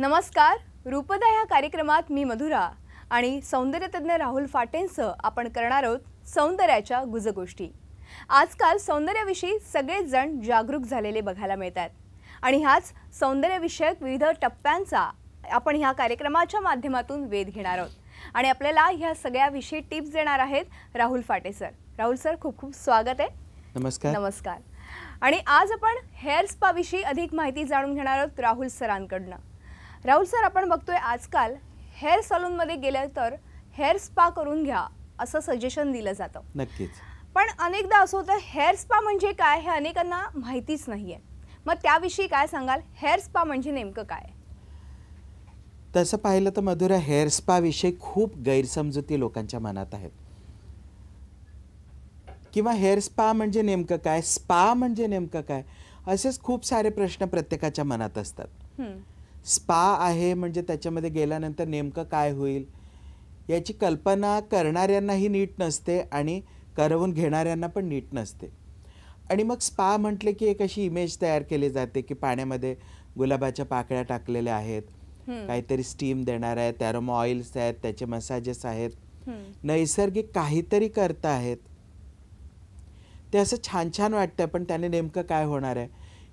नमस्कार रूपदा ह्या कार्यक्रमात मी मधुरा आणि सौंदर्यतज्ञ राहुल फाटेंसह आपण करणार आहोत सौंदर्याच्या गुजगोष्टी आजकाल सौंदर्याविषयी सगळेच जण जागरूक झालेले बघायला मिळतात आणि ह्याच सौंदर्यविषयक विविध टप्प्यांचा आपण ह्या कार्यक्रमाच्या माध्यमातून वेध घेणार आहोत आणि आपल्याला ह्या सगळ्याविषयी टिप्स देणार आहेत राहुल फाटे सर राहुल सर खूप खूप स्वागत आहे नमस्कार नमस्कार आणि आज आपण हेअर स्पाविषयी अधिक माहिती जाणून घेणार आहोत राहुल सरांकडनं राहुल सर आपण बघतोय आजकाल हेअर सलून मध्ये गेल्या तर हेअर स्पा करून घ्या असं सजेशन दिलं जातं नक्कीच पण अनेकदा असं होतं हेअर स्पा म्हणजे काय हे अनेकांना माहितीच नाहीये मग त्याविषयी काय सांगाल हेअर स्पा म्हणजे नेमकं काय तसं पाहिलं तर मधुरा हेअर स्पाविषयी खूप गैरसमजुती लोकांच्या मनात आहेत किंवा हेअर स्पा म्हणजे नेमकं काय स्पा म्हणजे नेमकं काय असेच खूप सारे प्रश्न प्रत्येकाच्या मनात असतात स्पा आहे म्हणजे त्याच्यामध्ये गेल्यानंतर नेमकं काय होईल याची कल्पना करणाऱ्यांनाही नीट नसते आणि करवून घेणाऱ्यांना पण नीट नसते आणि मग स्पा म्हटले की एक अशी इमेज तयार केली जाते की पाण्यामध्ये गुलाबाच्या पाकळ्या टाकलेल्या आहेत काहीतरी स्टीम देणार आहेत त्यारोम ऑइल्स आहेत त्याचे मसाजेस आहेत नैसर्गिक काहीतरी आहेत ते असं छान छान वाटतं पण त्याने नेमकं काय होणार आहे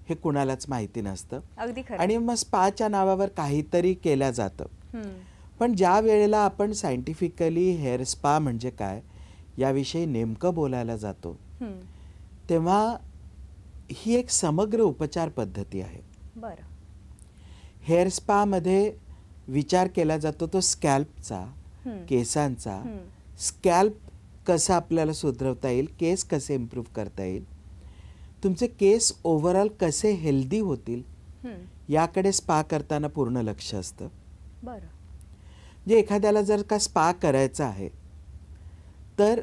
हे कुणालाच माहिती नसतं आणि मग स्पाच्या नावावर काहीतरी केलं जातं पण ज्या वेळेला आपण सायंटिफिकली हेअर स्पा म्हणजे काय याविषयी नेमकं बोलायला जातो तेव्हा ही एक समग्र उपचार पद्धती आहे बर हेअर स्पामध्ये विचार केला जातो तो स्कॅल्पचा केसांचा स्कॅल्प कसा आपल्याला सुधरवता येईल केस कसे इम्प्रूव्ह करता येईल तुमचे केस ओव्हरऑल कसे हेल्दी होतील याकडे स्पा करताना पूर्ण लक्ष असतं बरं म्हणजे एखाद्याला जर का स्पा करायचा आहे तर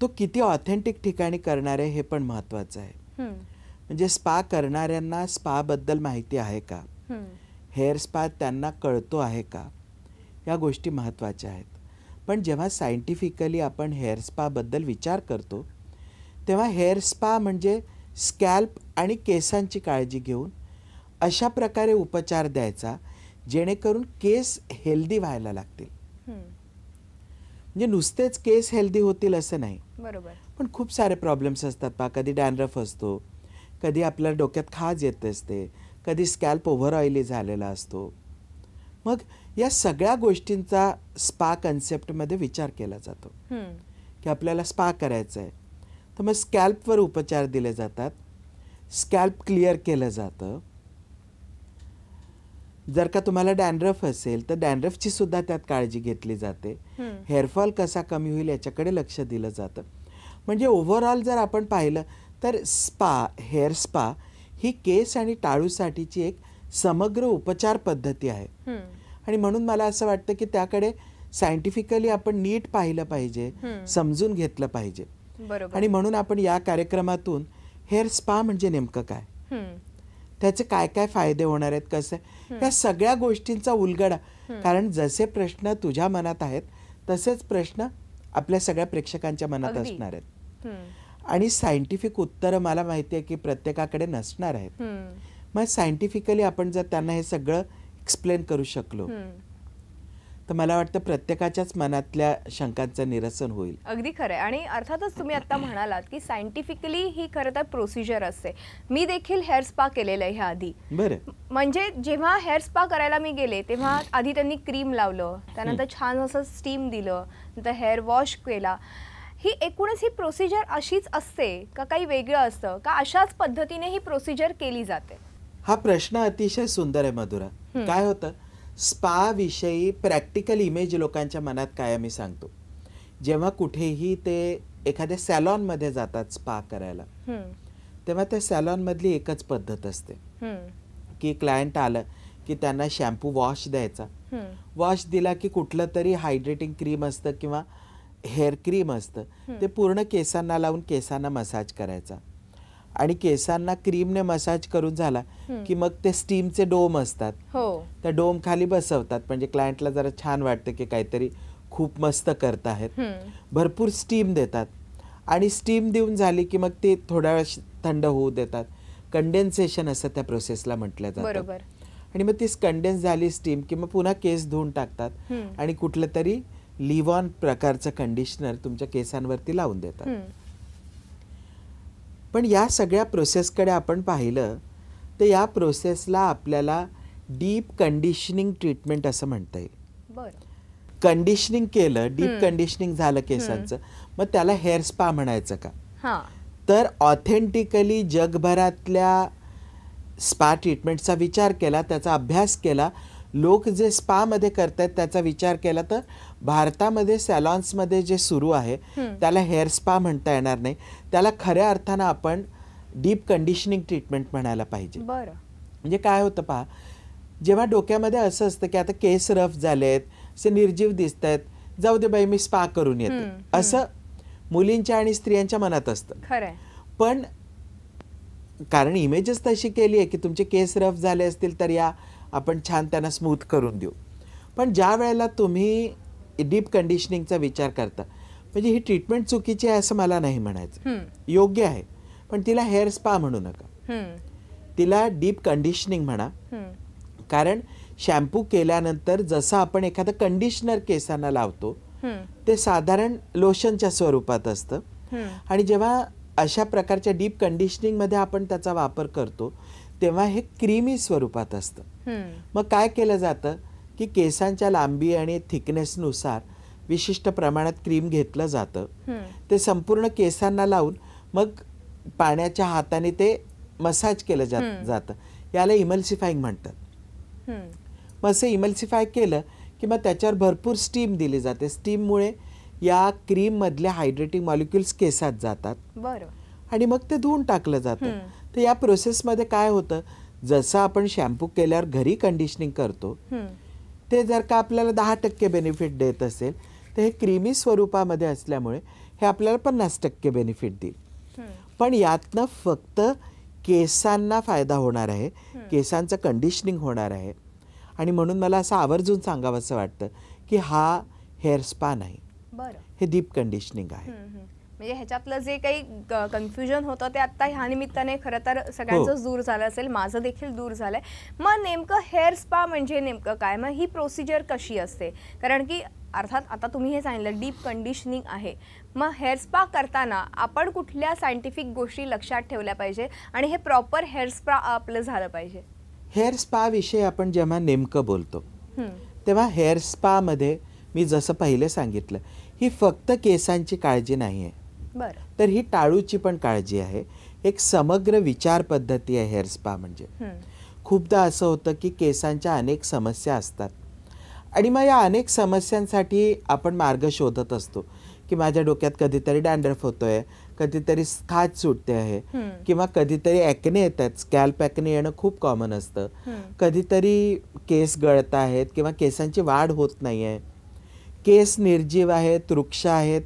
तो किती ऑथेंटिक ठिकाणी करणार आहे हे पण महत्त्वाचं आहे म्हणजे स्पा करणाऱ्यांना स्पाबद्दल माहिती आहे का हेअर स्पा त्यांना कळतो आहे का या गोष्टी महत्त्वाच्या आहेत पण जेव्हा सायंटिफिकली आपण हेअर स्पाबद्दल विचार करतो तेव्हा हेअर स्पा म्हणजे स्कॅल्प आणि केसांची काळजी घेऊन अशा प्रकारे उपचार द्यायचा जेणेकरून केस हेल्दी व्हायला लागतील म्हणजे नुसतेच केस हेल्दी होतील असं नाही बरोबर पण खूप सारे प्रॉब्लेम्स असतात पा कधी डॅनरफ असतो कधी आपल्या डोक्यात खाज येत असते कधी स्कॅल्प ओव्हर ऑइली झालेला असतो मग या सगळ्या गोष्टींचा स्पा कन्सेप्टमध्ये विचार केला जातो की आपल्याला स्पा करायचा आहे तर मग स्कॅल्पवर उपचार दिले जातात स्कॅल्प क्लिअर केलं जातं जर का तुम्हाला डॅन्ड्रफ असेल तर डॅन्ड्रफची सुद्धा त्यात काळजी घेतली जाते हेअरफॉल कसा कमी होईल याच्याकडे लक्ष दिलं जातं म्हणजे ओव्हरऑल जर आपण पाहिलं तर स्पा हेअर स्पा ही केस आणि टाळूसाठीची एक समग्र उपचार पद्धती आहे आणि म्हणून मला असं वाटतं की त्याकडे सायंटिफिकली आपण नीट पाहिलं पाहिजे समजून घेतलं पाहिजे आणि म्हणून आपण या कार्यक्रमातून हेअर स्पा म्हणजे नेमकं काय त्याचे काय काय फायदे होणार आहेत कसं या सगळ्या गोष्टींचा उलगडा कारण जसे प्रश्न तुझ्या मनात आहेत तसेच प्रश्न आपल्या सगळ्या प्रेक्षकांच्या मनात असणार आहेत आणि सायंटिफिक उत्तर मला माहिती आहे की प्रत्येकाकडे नसणार आहेत मग सायंटिफिकली आपण जर त्यांना हे सगळं एक्सप्लेन करू शकलो तर मला वाटतं प्रत्येकाच्याच मनातल्या शंकांचं निरसन होईल अगदी खरं आहे आणि अर्थातच तुम्ही आता म्हणालात की सायंटिफिकली ही खरं तर प्रोसिजर असते मी देखील हेअर स्पा केलेलं आहे ह्या आधी बरं म्हणजे जेव्हा हेअर स्पा करायला मी गेले तेव्हा आधी त्यांनी क्रीम लावलं त्यानंतर छान असं स्टीम दिलं नंतर हेअर वॉश केला ही एकूणच ही प्रोसिजर अशीच असते का काही वेगळं असतं का अशाच पद्धतीने ही प्रोसिजर केली जाते हा प्रश्न अतिशय सुंदर आहे मधुरा काय होतं स्पाविषयी प्रॅक्टिकल इमेज लोकांच्या मनात आम्ही सांगतो जेव्हा कुठेही ते एखाद्या सॅलॉनमध्ये जातात स्पा करायला तेव्हा त्या सॅलॉनमधली एकच पद्धत असते की क्लायंट आलं की त्यांना शॅम्पू वॉश द्यायचा वॉश दिला की कुठलं तरी हायड्रेटिंग क्रीम असतं किंवा हेअर क्रीम असतं ते पूर्ण केसांना लावून केसांना मसाज करायचा आणि केसांना क्रीमने मसाज करून झाला की मग ते स्टीमचे डोम असतात हो त्या डोम खाली बसवतात म्हणजे क्लायंटला जरा छान वाटतं की काहीतरी खूप मस्त करत आहेत भरपूर स्टीम देतात आणि स्टीम देऊन झाली की मग ते थोड्या वेळ थंड होऊ देतात कंडेन्सेशन असं त्या प्रोसेसला म्हटलं जातं आणि मग ती कंडेन्स झाली स्टीम की मग पुन्हा केस धुवून टाकतात आणि कुठलं तरी लिव्ह ऑन प्रकारचं कंडिशनर तुमच्या केसांवरती लावून देतात पण या सगळ्या प्रोसेसकडे आपण पाहिलं तर या प्रोसेसला आपल्याला डीप कंडिशनिंग ट्रीटमेंट असं म्हणता येईल कंडिशनिंग केलं डीप कंडिशनिंग झालं केसांचं मग त्याला हेअर स्पा म्हणायचं का तर ऑथेंटिकली जगभरातल्या स्पा ट्रीटमेंटचा विचार केला त्याचा अभ्यास केला लोक जे स्पामध्ये करत आहेत त्याचा विचार केला तर भारतामध्ये सॅलॉन्समध्ये जे सुरू आहे त्याला हेअर स्पा म्हणता येणार नाही त्याला खऱ्या अर्थानं आपण डीप कंडिशनिंग ट्रीटमेंट म्हणायला पाहिजे म्हणजे काय होतं पहा जेव्हा डोक्यामध्ये असं असतं की आता केस रफ झालेत असे निर्जीव दिसत आहेत जाऊ दे बाई मी स्पा करून येते असं मुलींच्या आणि स्त्रियांच्या मनात असतं पण कारण इमेजच तशी केली आहे की तुमचे केस रफ झाले असतील तर या आपण छान त्यांना स्मूथ करून देऊ पण ज्या वेळेला तुम्ही डीप कंडिशनिंगचा विचार करता म्हणजे ही ट्रीटमेंट चुकीची आहे असं मला नाही म्हणायचं योग्य आहे पण तिला हेअर स्पा म्हणू नका तिला डीप कंडिशनिंग म्हणा कारण शॅम्पू केल्यानंतर जसं आपण एखादं कंडिशनर केसांना लावतो ते साधारण लोशनच्या स्वरूपात असतं आणि जेव्हा अशा प्रकारच्या डीप कंडिशनिंगमध्ये आपण त्याचा वापर करतो तेव्हा हे क्रीमी स्वरूपात असतं मग काय केलं जातं की केसांच्या लांबी आणि थिकनेसनुसार विशिष्ट प्रमाणात क्रीम घेतलं जातं ते संपूर्ण केसांना लावून मग पाण्याच्या हाताने ते मसाज केलं जात जातं याला इमल्सिफाईंग म्हणतात मग असं इमल्सिफाय केलं की मग त्याच्यावर भरपूर स्टीम दिली जाते स्टीममुळे या क्रीममधल्या हायड्रेटिंग मॉलिक्युल्स केसात जातात आणि मग ते धुवून टाकलं जातं तर या प्रोसेसमध्ये काय होतं जसं आपण शॅम्पू केल्यावर घरी कंडिशनिंग करतो ते जर का आपल्याला दहा टक्के बेनिफिट देत असेल तर हे क्रीमी स्वरूपामध्ये असल्यामुळे हे आपल्याला पन्नास टक्के बेनिफिट देईल पण यातनं फक्त केसांना फायदा होणार आहे केसांचं कंडिशनिंग होणार आहे आणि म्हणून मला असं आवर्जून सांगावं असं वाटतं की हा हेअर स्पा नाही हे डीप कंडिशनिंग आहे म्हणजे ह्याच्यातलं जे काही कन्फ्युजन होतं ते आता ह्या निमित्ताने खरं तर सगळ्यांचं हो. दूर झालं असेल माझं देखील दूर झालंय मग नेमकं हेअर स्पा म्हणजे नेमकं काय मग ही प्रोसिजर कशी असते कारण की अर्थात आता तुम्ही हे सांगितलं डीप कंडिशनिंग आहे मग हेअर स्पा करताना आपण कुठल्या सायंटिफिक गोष्टी लक्षात ठेवल्या पाहिजे आणि हे प्रॉपर हेअर स्पा आपलं झालं पाहिजे हेअर स्पा विषयी आपण जेव्हा नेमकं बोलतो तेव्हा हेअर स्पामध्ये मी जसं पहिले सांगितलं ही फक्त केसांची काळजी नाही आहे तर ही टाळूची पण काळजी आहे एक समग्र विचार पद्धती आहे हेअर स्पा म्हणजे खूपदा असं होतं की केसांच्या अनेक समस्या असतात आणि मग या अनेक समस्यांसाठी आपण मार्ग शोधत असतो की माझ्या डोक्यात कधीतरी डॅन्ड्रफ होतोय कधीतरी खाज सुटते आहे किंवा कधीतरी ॲक्ने येतात स्कॅल्प ॲक्ने येणं खूप कॉमन असतं कधीतरी केस गळत आहेत किंवा केसांची वाढ होत नाही आहे केस निर्जीव आहेत वृक्ष आहेत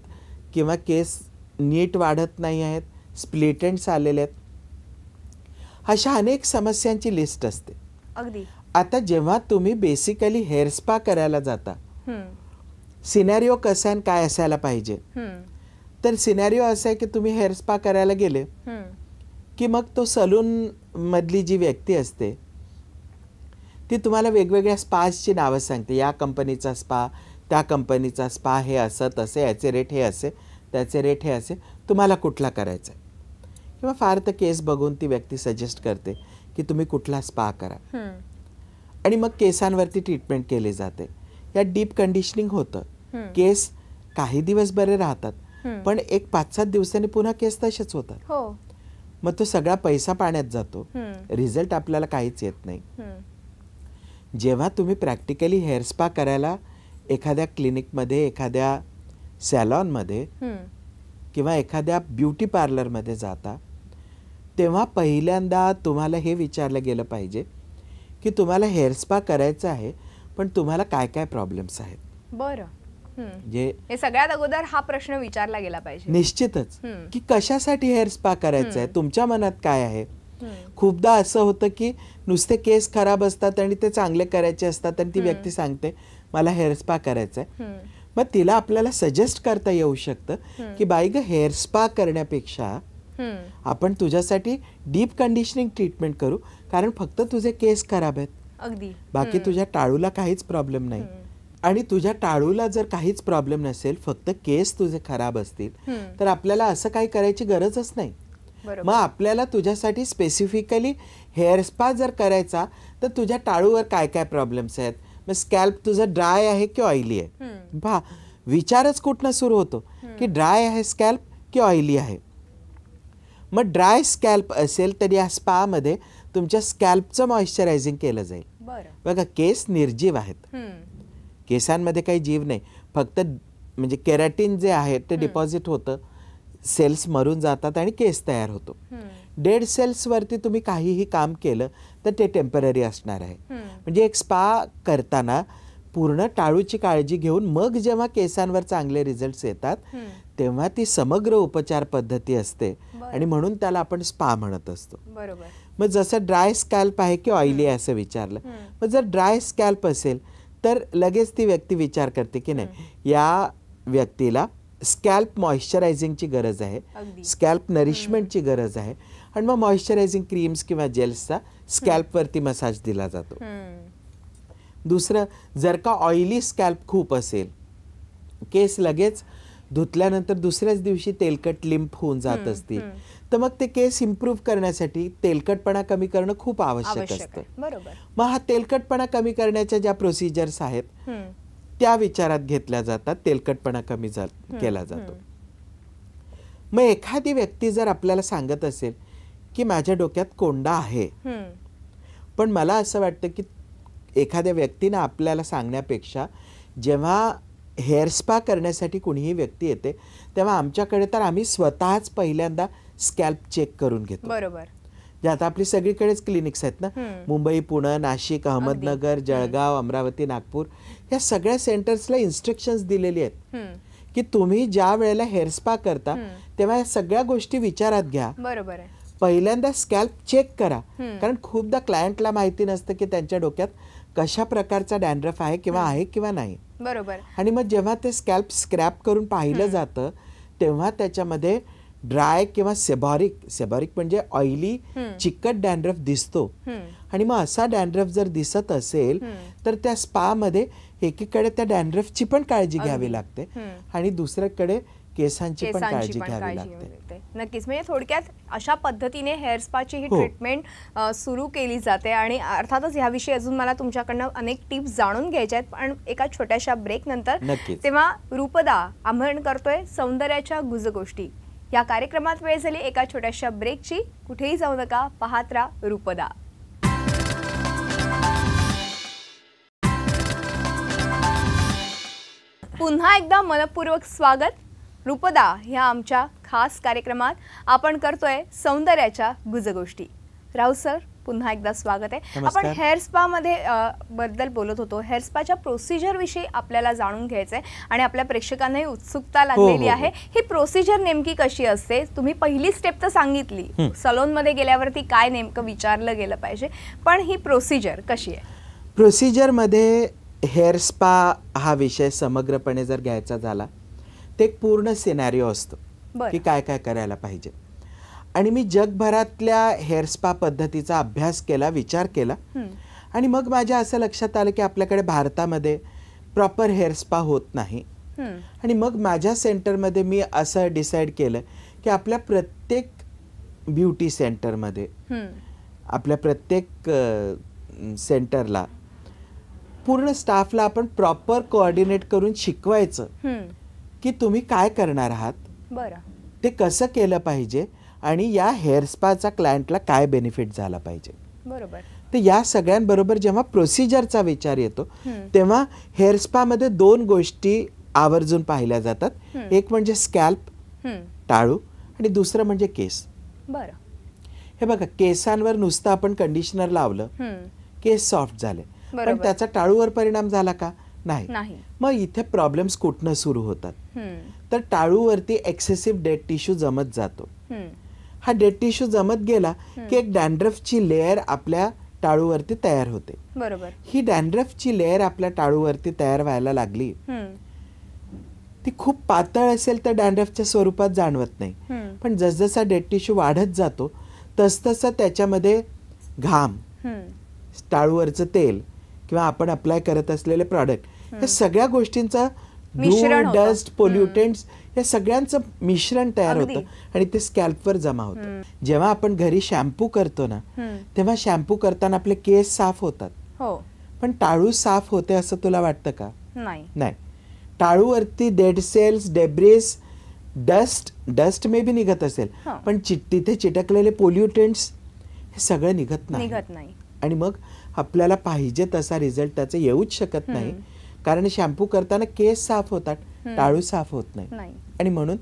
किंवा केस नीट वाढत नाही आहेत स्प्लिटेंट्स आलेले आहेत अशा अनेक समस्यांची लिस्ट असते अगदी आता जेव्हा तुम्ही बेसिकली हेअर स्पा करायला जाता सिनॅरिओ कसा आहे काय असायला पाहिजे तर सिनॅरिओ असा आहे की तुम्ही हेअर स्पा करायला गेले की मग तो सलून मधली जी व्यक्ती असते ती तुम्हाला वेगवेगळ्या स्पाची नावं सांगते या कंपनीचा स्पा त्या कंपनीचा स्पा हे असं तसे याचे रेट हे असे त्याचे रेट हे असे तुम्हाला कुठला करायचा आहे किंवा फार तर केस बघून ती व्यक्ती सजेस्ट करते की तुम्ही कुठला स्पा करा आणि मग केसांवरती ट्रीटमेंट केली जाते या डीप कंडिशनिंग होतं केस काही दिवस बरे राहतात पण एक पाच सात दिवसांनी पुन्हा केस तसेच होतात हो। मग तो सगळा पैसा पाण्यात जातो रिझल्ट आपल्याला काहीच येत नाही जेव्हा तुम्ही प्रॅक्टिकली हेअर स्पा करायला एखाद्या क्लिनिकमध्ये एखाद्या सॅलॉन मध्ये किंवा एखाद्या ब्युटी पार्लर मध्ये जाता तेव्हा पहिल्यांदा तुम्हाला हे विचारलं गेलं पाहिजे की तुम्हाला हेअर स्पा करायचं आहे पण तुम्हाला काय काय प्रॉब्लेम्स आहेत बरं जे सगळ्यात अगोदर हा प्रश्न विचारला गेला पाहिजे निश्चितच की कशासाठी हेअर स्पा करायचं आहे तुमच्या मनात काय आहे खूपदा असं होतं की नुसते केस खराब असतात आणि ते चांगले करायचे असतात आणि ती व्यक्ती सांगते मला हेअर स्पा करायचं आहे मग तिला आपल्याला सजेस्ट करता येऊ शकतं की बाई ग हेअर स्पा करण्यापेक्षा आपण तुझ्यासाठी डीप कंडिशनिंग ट्रीटमेंट करू कारण फक्त तुझे केस खराब आहेत अगदी बाकी तुझ्या टाळूला काहीच प्रॉब्लेम नाही आणि तुझ्या टाळूला जर काहीच प्रॉब्लेम नसेल फक्त केस तुझे खराब असतील तर आपल्याला असं काही करायची गरजच नाही मग आपल्याला तुझ्यासाठी स्पेसिफिकली हेअर स्पा जर करायचा तर तुझ्या टाळूवर काय काय प्रॉब्लेम्स आहेत मग स्कॅल्प तुझं ड्राय आहे की ऑइली आहे पहा विचारच कुठनं सुरू होतो की ड्राय आहे स्कॅल्प की ऑइली आहे मग ड्राय स्कॅल्प असेल तर या स्पामध्ये तुमच्या स्कॅल्पचं मॉइश्चरायझिंग केलं जाईल बघा केस निर्जीव आहेत केसांमध्ये काही जीव नाही फक्त म्हणजे केराटीन जे आहे ते डिपॉझिट होतं सेल्स मरून जातात आणि केस तयार होतो डेड सेल्सवरती तुम्ही काहीही काम केलं तर ते टेम्पररी असणार आहे म्हणजे एक स्पा करताना पूर्ण टाळूची काळजी घेऊन मग जेव्हा केसांवर चांगले रिझल्ट्स येतात तेव्हा ती समग्र उपचार पद्धती असते आणि म्हणून त्याला आपण स्पा म्हणत असतो मग जसं ड्राय स्कॅल्प आहे की ऑइली आहे असं विचारलं मग जर ड्राय स्कॅल्प असेल तर लगेच ती व्यक्ती विचार करते की नाही या व्यक्तीला स्कॅल्प मॉइश्चरायझिंगची गरज आहे स्कॅल्प नरिशमेंटची गरज आहे आणि मग मॉइश्चरायझिंग क्रीम्स किंवा जेल्सचा स्कॅल्पवरती मसाज दिला जातो दुसरं जर का ऑइली स्कॅल्प खूप असेल केस लगेच धुतल्यानंतर दुसऱ्याच दिवशी तेलकट लिंप होऊन जात असतील तर मग ते केस इम्प्रूव्ह करण्यासाठी तेलकटपणा कमी करणं खूप आवश्यक असतं मग हा तेलकटपणा कमी करण्याच्या ज्या प्रोसिजर्स आहेत त्या विचारात घेतल्या जातात तेलकटपणा कमी केला जातो मग एखादी व्यक्ती जर आपल्याला सांगत असेल की माझ्या डोक्यात कोंडा आहे पण मला असं वाटतं की एखाद्या व्यक्तीनं आपल्याला सांगण्यापेक्षा जेव्हा हेअर स्पा करण्यासाठी कुणीही व्यक्ती येते तेव्हा आमच्याकडे तर आम्ही स्वतःच पहिल्यांदा स्कॅल्प चेक करून घेतो बरोबर जे आता आपली सगळीकडेच क्लिनिक्स आहेत ना मुंबई पुणे नाशिक अहमदनगर जळगाव अमरावती नागपूर या सगळ्या सेंटर्सला इन्स्ट्रक्शन्स दिलेली आहेत की तुम्ही ज्या वेळेला हेअर स्पा करता तेव्हा या सगळ्या गोष्टी विचारात घ्या बरोबर आहे पहिल्यांदा स्कॅल्प चेक करा कारण खूपदा क्लायंटला माहिती नसतं की त्यांच्या डोक्यात कशा प्रकारचा डॅन्ड्रफ आहे किंवा आहे किंवा नाही बरोबर आणि मग जेव्हा ते स्कॅल्प स्क्रॅप करून पाहिलं जातं तेव्हा त्याच्यामध्ये ड्राय किंवा सेबॉरिक सेबॉरिक म्हणजे ऑइली चिकट डॅन्ड्रफ दिसतो आणि मग असा डॅन्ड्रफ जर दिसत असेल तर त्या स्पामध्ये एकीकडे त्या डॅन्ड्रफची पण काळजी घ्यावी लागते आणि दुसऱ्याकडे केसांची पण काळजी घ्यावी लागते नक्कीच म्हणजे थोडक्यात अशा पद्धतीने हेअर स्पाची ही हो. ट्रीटमेंट सुरू केली जाते आणि अर्थातच ह्याविषयी अजून मला तुमच्याकडनं अनेक टिप्स जाणून घ्यायच्या आहेत पण एका छोट्याशा ब्रेक नंतर तेव्हा रूपदा आमरण करतोय सौंदर्याच्या गुज गोष्टी या कार्यक्रमात वेळ झाली एका छोट्याशा ब्रेकची कुठेही जाऊ नका पाहत राहा रूपदा पुन्हा एकदा मनपूर्वक स्वागत रूपदा ह्या आमच्या खास कार्यक्रमात आपण करतोय सौंदर्याच्या गुजगोष्टी राहू सर पुन्हा एकदा स्वागत आहे आपण हेअर स्पा मध्ये बद्दल बोलत होतो हेअर स्पाच्या विषयी आपल्याला जाणून घ्यायचंय आणि आपल्या प्रेक्षकांनाही उत्सुकता हो, लागलेली हो, हो. आहे ही प्रोसिजर नेमकी कशी असते तुम्ही पहिली स्टेप तर सांगितली मध्ये गेल्यावरती काय नेमकं विचारलं गेलं पाहिजे पण ही प्रोसिजर कशी आहे प्रोसिजरमध्ये हेअर स्पा हा विषय समग्रपणे जर घ्यायचा झाला ते एक पूर्ण सिनॅरिओ असतो की काय काय करायला पाहिजे आणि मी जगभरातल्या हेअरस्पा पद्धतीचा अभ्यास केला विचार केला आणि मग माझ्या असं लक्षात आलं की आपल्याकडे भारतामध्ये प्रॉपर हेअरस्पा होत नाही आणि मग माझ्या सेंटरमध्ये मी असं डिसाईड केलं की आपल्या प्रत्येक ब्युटी सेंटरमध्ये आपल्या प्रत्येक सेंटरला पूर्ण स्टाफला आपण प्रॉपर कोऑर्डिनेट करून शिकवायचं की तुम्ही काय करणार आहात बरं ते कसं केलं पाहिजे आणि या हेअर स्पाचा क्लायंटला काय बेनिफिट झाला पाहिजे बरोबर तर या सगळ्यांबरोबर जेव्हा प्रोसिजरचा विचार येतो तेव्हा हेअर स्पामध्ये दोन गोष्टी आवर्जून पाहिल्या जातात एक म्हणजे स्कॅल्प टाळू आणि दुसरं म्हणजे केस बरं हे बघा केसांवर नुसतं आपण कंडिशनर लावलं केस सॉफ्ट झाले पण त्याचा टाळूवर परिणाम झाला का नाही मग इथे प्रॉब्लेम्स कुठनं सुरू होतात तर टाळूवरती एक्सेसिव्ह डेड टिश्यू जमत जातो हा डेड टिश्यू जमत गेला की एक डॅन्ड्रफची लेअर आपल्या टाळूवरती तयार होते बरोबर ही डॅन्ड्रफची लेअर आपल्या टाळूवरती तयार व्हायला लागली ती खूप पातळ असेल तर डॅन्ड्रफच्या स्वरूपात जाणवत नाही पण जसजसा डेड टिश्यू वाढत जातो तसतसा त्याच्यामध्ये घाम टाळूवरचं तेल किंवा आपण अप्लाय करत असलेले प्रॉडक्ट या सगळ्या गोष्टींचा धूळ डस्ट पोल्युटेंट या सगळ्यांचं मिश्रण तयार होतं आणि ते स्कॅल्पवर जमा होतं जेव्हा आपण घरी शॅम्पू करतो ना तेव्हा शॅम्पू करताना आपले केस साफ होतात हो पण टाळू साफ होते असं तुला वाटतं का नाही टाळूवरती dead cells debris dust dust may be निघत असेल हो. पण तिथे चिटकलेले पोल्युटेंट्स हे सगळं निघत नाही आणि मग आपल्याला पाहिजे तसा रिझल्ट त्याचं येऊच शकत नाही कारण शॅम्पू करताना केस साफ होतात टाळू साफ होत नाही आणि म्हणून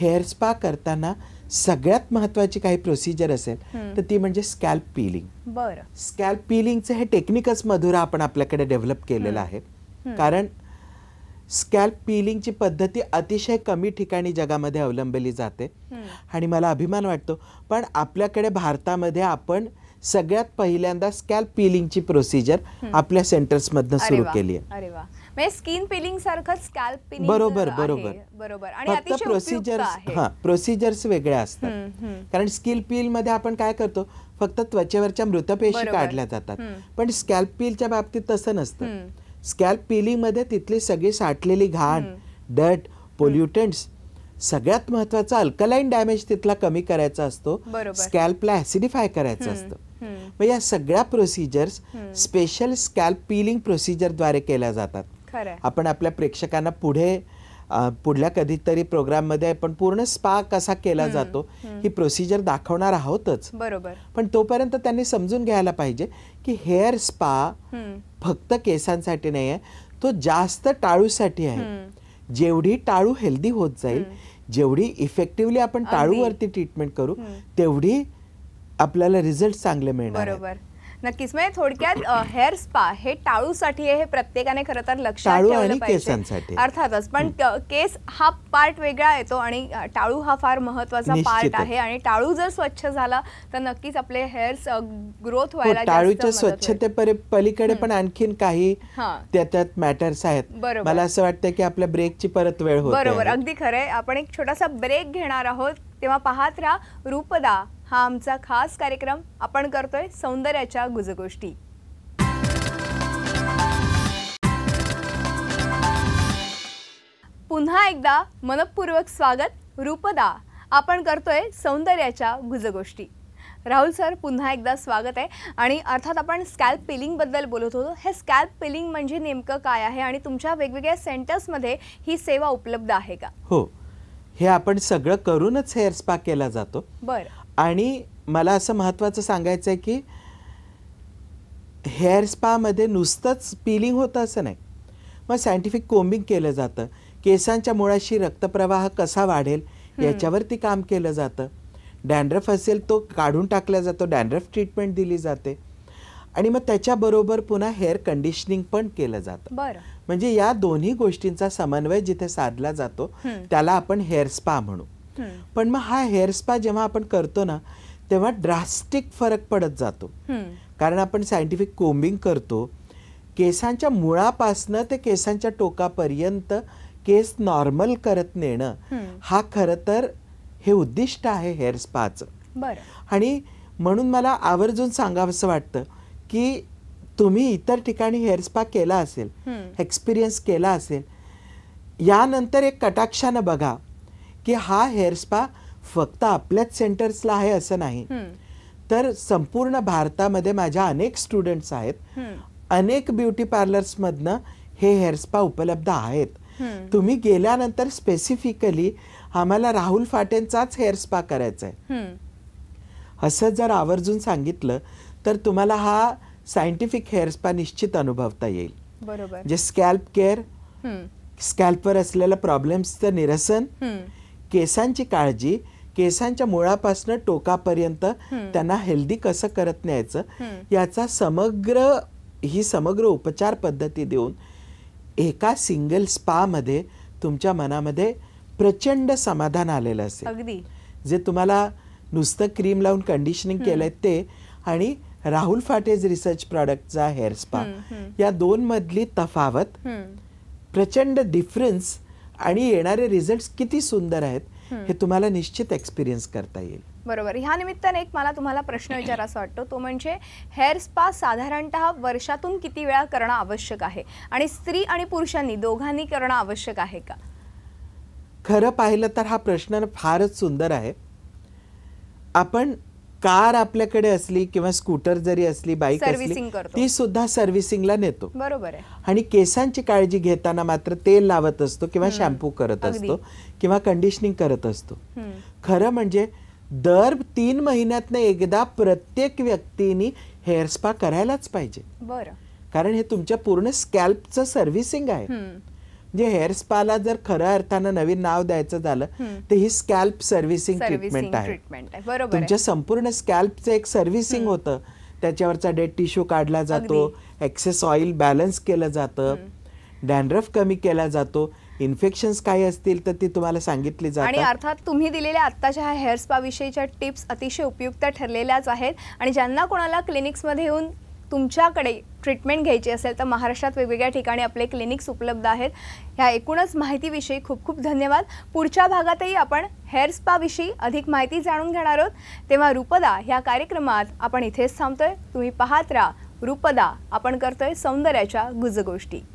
हेअर स्पा करताना सगळ्यात महत्वाची काही प्रोसिजर असेल तर ती म्हणजे स्कॅल्प पिलिंग स्कॅल्प पिलिंगचं हे टेक्निकच मधुरा आपण आपल्याकडे डेव्हलप केलेलं आहे कारण स्कॅल्प पिलिंगची पद्धती अतिशय कमी ठिकाणी जगामध्ये अवलंबली जाते आणि मला अभिमान वाटतो पण आपल्याकडे भारतामध्ये आपण सगळ्यात पहिल्यांदा स्कॅल्प पिलिंगची प्रोसिजर आपल्या सेंटर्समधनं सुरू केली म्हणजे आहे स्किन पिलिंग सारखं स्कॅल्प बरोबर बरोबर बरोबर फक्त प्रोसिजर्स हां प्रोसिजर्स वेगळ्या असतात कारण स्किल पील मध्ये आपण काय करतो फक्त त्वचेवरच्या मृतपेशी काढल्या जातात पण स्कॅल्प पीलच्या बाबतीत तसं नसतं स्कॅल्प पिलिंग मध्ये तिथली सगळी साठलेली घाण डट पोल्युटंट्स सगळ्यात महत्वाचा अल्कलाईन डॅमेज तिथला कमी करायचा असतो स्कॅल्पला ऍसिडिफाय करायचं असतं मग या सगळ्या प्रोसिजर्स स्पेशल स्कॅल्प पिलिंग प्रोसिजरद्वारे केल्या जातात आपण आपल्या प्रेक्षकांना पुढे पुढल्या कधीतरी प्रोग्राममध्ये आपण पूर्ण स्पा कसा केला जातो ही प्रोसिजर दाखवणार आहोतच बरोबर पण तोपर्यंत त्यांनी समजून घ्यायला पाहिजे की हेअर स्पा फक्त केसांसाठी नाही आहे तो जास्त टाळूसाठी आहे जेवढी टाळू हेल्दी होत जाईल जेवढी इफेक्टिव्हली आपण टाळूवरती ट्रीटमेंट करू तेवढी आपल्याला रिझल्ट चांगले मिळणार बरोबर नक्कीच म्हणजे थोडक्यात हेअर स्पा हे टाळूसाठी आहे हे प्रत्येकाने खरं तर लक्षात अर्थातच पण केस हा पार्ट वेगळा येतो आणि टाळू हा फार महत्वाचा पार्ट आहे आणि टाळू जर स्वच्छ झाला तर नक्कीच आपले हेअर्स ग्रोथ हो, व्हायला टाळूच्या स्वच्छते पलीकडे पण आणखीन काही त्यात त्यात मॅटर्स आहेत बरोबर. मला असं वाटतं की आपल्या ब्रेकची परत वेळ बरोबर अगदी खरंय आपण एक छोटासा ब्रेक घेणार आहोत तेव्हा पाहत राहा रूपदा हा आमचा खास कार्यक्रम आपण करतोय सौंदर्याच्या गुजगोष्टी पुन्हा एकदा मनपूर्वक स्वागत रूपदा आपण करतोय सौंदर्याच्या गुजगोष्टी राहुल सर पुन्हा एकदा स्वागत आहे आणि अर्थात आपण स्कॅल्प पिलिंगबद्दल बोलत होतो हे स्कॅल्प पिलिंग म्हणजे नेमकं काय आहे आणि तुमच्या वेगवेगळ्या सेंटर्समध्ये ही सेवा उपलब्ध आहे का हो हे आपण सगळं करूनच हेअर स्पा केला जातो बरं आणि मला असं महत्त्वाचं सांगायचं आहे की हेअर स्पामध्ये नुसतंच पिलिंग होतं असं नाही मग सायंटिफिक कोम्बिंग केलं जातं केसांच्या मुळाशी रक्तप्रवाह कसा वाढेल याच्यावरती काम केलं जातं डॅन्ड्रफ असेल तो काढून टाकला जातो डॅन्ड्रफ ट्रीटमेंट दिली जाते आणि मग त्याच्याबरोबर पुन्हा हेअर कंडिशनिंग पण केलं जातं म्हणजे या दोन्ही गोष्टींचा समन्वय जिथे साधला जातो त्याला आपण हेअर स्पा म्हणू पण मग हा हेअर स्पा जेव्हा आपण करतो ना तेव्हा ड्रास्टिक फरक पडत जातो कारण आपण सायंटिफिक कोंबिंग करतो केसांच्या मुळापासनं ते केसांच्या टोकापर्यंत केस नॉर्मल करत नेणं हा खरं तर हे उद्दिष्ट आहे हेअर स्पाचं आणि म्हणून मला आवर्जून सांगावसं वाटतं की तुम्ही इतर ठिकाणी हेअर स्पा केला असेल एक्सपिरियन्स केला असेल यानंतर एक कटाक्षानं बघा की हा हेअर स्पा फक्त आपल्याच सेंटर्सला आहे असं नाही तर संपूर्ण भारतामध्ये माझ्या अनेक स्टुडंट्स आहेत अनेक ब्युटी पार्लर्समधनं हे हेअर स्पा उपलब्ध आहेत तुम्ही गेल्यानंतर स्पेसिफिकली आम्हाला राहुल फाटेंचाच हेअर स्पा करायचा आहे असं जर आवर्जून सांगितलं तर तुम्हाला हा सायंटिफिक हेअर स्पा निश्चित अनुभवता येईल बरोबर जे स्कॅल्प केअर स्कॅल्पवर असलेल्या प्रॉब्लेम्सचं निरसन केसांची काळजी केसांच्या मुळापासून टोकापर्यंत त्यांना हेल्दी कसं करत न्यायचं याचा समग्र ही समग्र उपचार पद्धती देऊन एका सिंगल स्पामध्ये तुमच्या मनामध्ये प्रचंड समाधान आलेलं असेल जे तुम्हाला नुसतं क्रीम लावून कंडिशनिंग केलंय ते आणि राहुल फाटेज रिसर्च प्रॉडक्टचा हेअर स्पा या दोन मधली तफावत प्रचंड डिफरन्स आणि येणारे रिझल्ट किती सुंदर आहेत हे तुम्हाला निश्चित एक्सपिरियन्स करता येईल बरोबर ह्या निमित्ताने एक मला तुम्हाला प्रश्न विचारासा वाटतो तो म्हणजे हेअर स्पा साधारणत वर्षातून किती वेळा करणं आवश्यक आहे आणि स्त्री आणि पुरुषांनी दोघांनी करणं आवश्यक आहे का खरं पाहिलं तर हा प्रश्न फारच सुंदर आहे आपण कार आपल्याकडे असली किंवा स्कूटर जरी असली बाईक असली ती सुद्धा सर्व्हिसिंगला नेतो बरोबर आणि केसांची काळजी घेताना मात्र तेल लावत असतो किंवा शॅम्पू करत असतो किंवा कंडिशनिंग करत असतो खरं म्हणजे दर तीन महिन्यात एकदा प्रत्येक व्यक्तीनी हेअर स्पा करायलाच पाहिजे बरं कारण हे तुमच्या पूर्ण स्कॅल्पचं सर्व्हिसिंग आहे म्हणजे स्पाला जर खऱ्या अर्थानं नवीन नाव द्यायचं झालं तर ही स्कॅल्प सर्व्हिसिंग ट्रीटमेंट आहे तुमच्या संपूर्ण स्कॅल्पचं एक सर्व्हिसिंग होतं त्याच्यावरचा डेड टिश्यू काढला जातो एक्सेस ऑइल बॅलन्स केलं जातं डॅन्ड्रफ कमी केला जातो इन्फेक्शन काही असतील तर ती तुम्हाला सांगितली जाते आणि अर्थात तुम्ही दिलेल्या आत्ताच्या हेअर हेअर विषयीच्या टिप्स अतिशय उपयुक्त ठरलेल्याच आहेत आणि ज्यांना कोणाला क्लिनिक्समध्ये येऊन तुमच्याकडे ट्रीटमेंट घ्यायची असेल तर महाराष्ट्रात वेगवेगळ्या ठिकाणी आपले क्लिनिक्स उपलब्ध आहेत ह्या एकूणच माहितीविषयी खूप खूप धन्यवाद पुढच्या भागातही आपण हेअर स्पाविषयी अधिक माहिती जाणून घेणार आहोत तेव्हा रूपदा ह्या कार्यक्रमात आपण इथेच थांबतोय तुम्ही पाहत राहा रूपदा आपण करतोय सौंदर्याच्या गुजगोष्टी